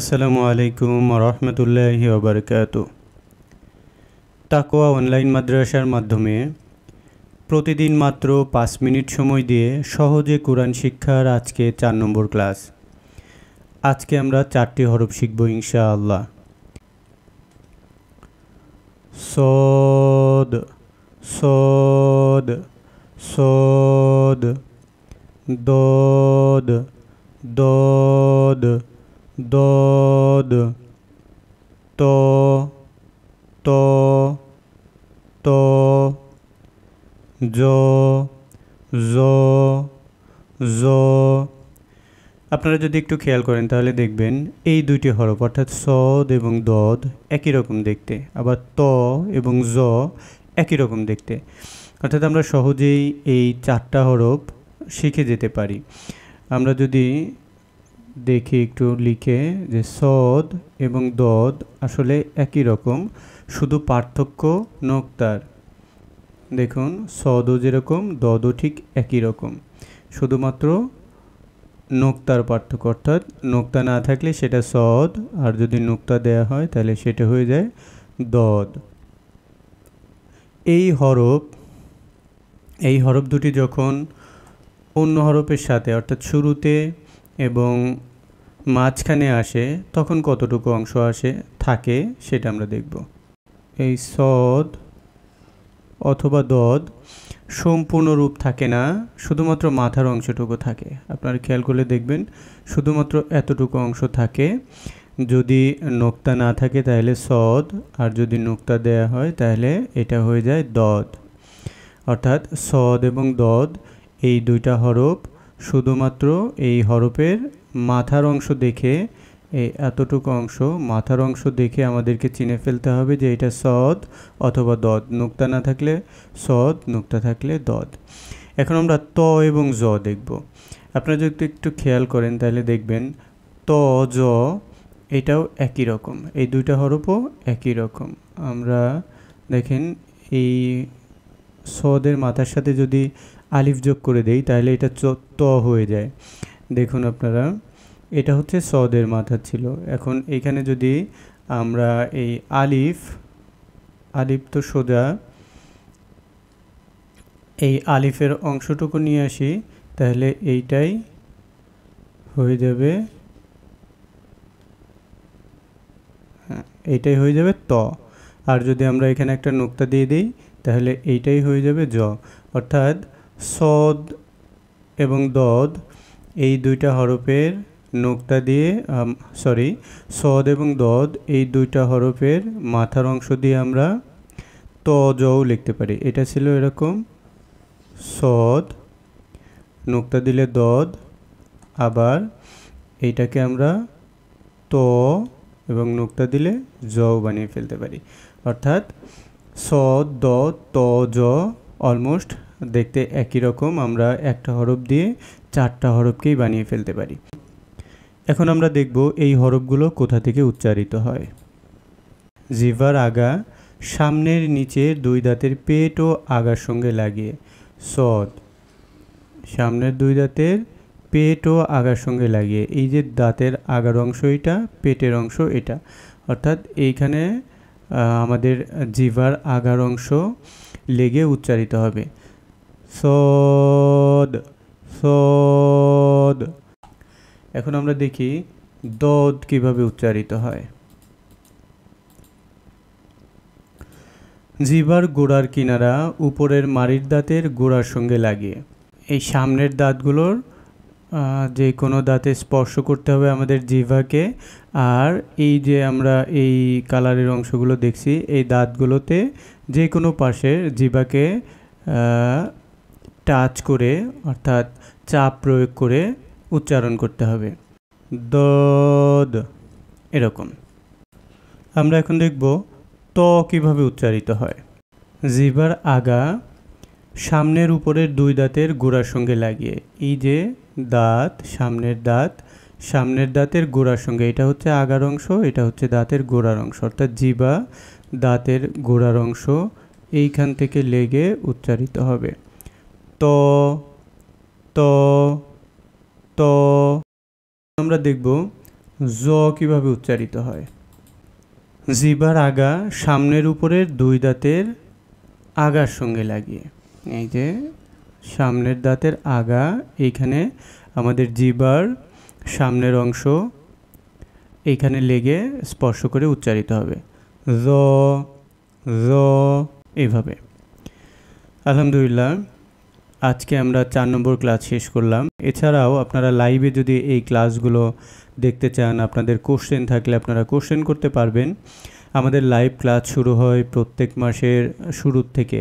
আসসালামু আলাইকুম রহমতুল্লাহি ওবরকাত তাকোয়া অনলাইন মাদ্রাসার মাধ্যমে প্রতিদিন মাত্র পাঁচ মিনিট সময় দিয়ে সহজে কোরআন শিক্ষার আজকে চার নম্বর ক্লাস আজকে আমরা চারটি হরফ শিখব ইনশাআল্লাহ সদ সদ সদ দদ দদ Dod. To. To. To. Jo. Zo. Zo. আপনারা যদি একটু খেয়াল করেন তাহলে দেখবেন এই দুইটি হরফ অর্থাৎ সদ এবং দদ একই রকম দেখতে আবার ত এবং জ একই রকম দেখতে অর্থাৎ আমরা সহজেই এই চারটা হরফ শিখে যেতে পারি আমরা যদি দেখি একটু লিখে যে সদ এবং দদ আসলে একই রকম শুধু পার্থক্য নোক্তার দেখুন সদও যেরকম দদও ঠিক একই রকম শুধুমাত্র নোক্তার পার্থক্য অর্থাৎ নোক্তা না থাকলে সেটা সদ আর যদি নোক্তা দেয়া হয় তাহলে সেটা হয়ে যায় দদ এই হরফ এই হরফ দুটি যখন অন্য হরফের সাথে অর্থাৎ শুরুতে এবং মাঝখানে আসে তখন কতটুকু অংশ আসে থাকে সেটা আমরা দেখব এই সদ অথবা দদ সম্পূর্ণ রূপ থাকে না শুধুমাত্র মাথার অংশটুকু থাকে আপনারা খেয়াল করলে দেখবেন শুধুমাত্র এতটুকু অংশ থাকে যদি নোক্তা না থাকে তাহলে সদ আর যদি নোক্তা দেয়া হয় তাহলে এটা হয়ে যায় দদ অর্থাৎ সদ এবং দদ এই দুইটা হরফ শুধুমাত্র এই হরপের মাথার অংশ দেখে এই এতটুকু অংশ মাথার অংশ দেখে আমাদেরকে চিনে ফেলতে হবে যে এটা সদ অথবা দদ নুক্তা না থাকলে সদ নুক্তা থাকলে দদ এখন আমরা ত এবং জ দেখব আপনারা যদি একটু খেয়াল করেন তাহলে দেখবেন ত জ এটাও একই রকম এই দুইটা হরপও একই রকম আমরা দেখেন এই সদের মাথার সাথে যদি আলিফ যোগ করে দেই তাহলে এটা ত হয়ে যায় দেখুন আপনারা এটা হচ্ছে সদের মাথা ছিল এখন এখানে যদি আমরা এই আলিফ আলিফ তো সোজা এই আলিফের অংশটুকু নিয়ে আসি তাহলে এইটাই হয়ে যাবে হ্যাঁ এইটাই হয়ে যাবে ত আর যদি আমরা এখানে একটা নোক্তা দিয়ে দিই তাহলে এইটাই হয়ে যাবে জ অর্থাৎ সদ এবং দদ এই দুইটা হরফের নোকটা দিয়ে সরি সদ এবং দদ এই দুইটা হরফের মাথার অংশ দিয়ে আমরা ত জও লিখতে পারি এটা ছিল এরকম সদ নোকটা দিলে দদ আবার এইটাকে আমরা ত এবং নোকটা দিলে জও বানিয়ে ফেলতে পারি অর্থাৎ স দ ত জ অলমোস্ট দেখতে একই রকম আমরা একটা হরফ দিয়ে চারটা হরফকেই বানিয়ে ফেলতে পারি এখন আমরা দেখব এই হরফগুলো কোথা থেকে উচ্চারিত হয় জিভার আগা সামনের নিচে দুই দাঁতের পেট ও আগার সঙ্গে লাগিয়ে সদ সামনের দুই দাঁতের পেট ও আগার সঙ্গে লাগিয়ে এই যে দাঁতের আগার অংশ এটা পেটের অংশ এটা অর্থাৎ এইখানে আমাদের জিভার আগার অংশ লেগে উচ্চারিত হবে সদ সদ এখন আমরা দেখি দদ কিভাবে উচ্চারিত হয় জিভার গোড়ার কিনারা উপরের মারির দাঁতের গোড়ার সঙ্গে লাগিয়ে এই সামনের দাঁতগুলোর যে কোনো দাঁতে স্পর্শ করতে হবে আমাদের জিভাকে আর এই যে আমরা এই কালারের অংশগুলো দেখছি এই দাঁতগুলোতে যে কোনো পাশের জিভাকে টাচ করে অর্থাৎ চাপ প্রয়োগ করে উচ্চারণ করতে হবে দদ এরকম আমরা এখন দেখব ত কীভাবে উচ্চারিত হয় জিভার আগা সামনের উপরের দুই দাঁতের গোড়ার সঙ্গে লাগিয়ে এই যে দাঁত সামনের দাঁত সামনের দাঁতের গোড়ার সঙ্গে এটা হচ্ছে আগার অংশ এটা হচ্ছে দাঁতের গোড়ার অংশ অর্থাৎ জিবা দাঁতের গোড়ার অংশ এইখান থেকে লেগে উচ্চারিত হবে ত ত ত আমরা দেখব জ কিভাবে উচ্চারিত হয় জিবার আগা সামনের উপরের দুই দাঁতের আগার সঙ্গে লাগিয়ে এই যে সামনের দাঁতের আগা এইখানে আমাদের জিবার সামনের অংশ এইখানে লেগে স্পর্শ করে উচ্চারিত হবে জ জ এইভাবে আলহামদুলিল্লাহ আজকে আমরা চার নম্বর ক্লাস শেষ করলাম এছাড়াও আপনারা লাইভে যদি এই ক্লাসগুলো দেখতে চান আপনাদের কোশ্চেন থাকলে আপনারা কোশ্চেন করতে পারবেন আমাদের লাইভ ক্লাস শুরু হয় প্রত্যেক মাসের শুরুর থেকে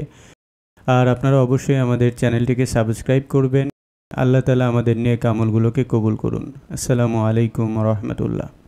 আর আপনারা অবশ্যই আমাদের চ্যানেলটিকে সাবস্ক্রাইব করবেন আল্লাহ তালা আমাদের নিয়ে কামলগুলোকে কবুল করুন আসসালামু আলাইকুম রহমতুল্লাহ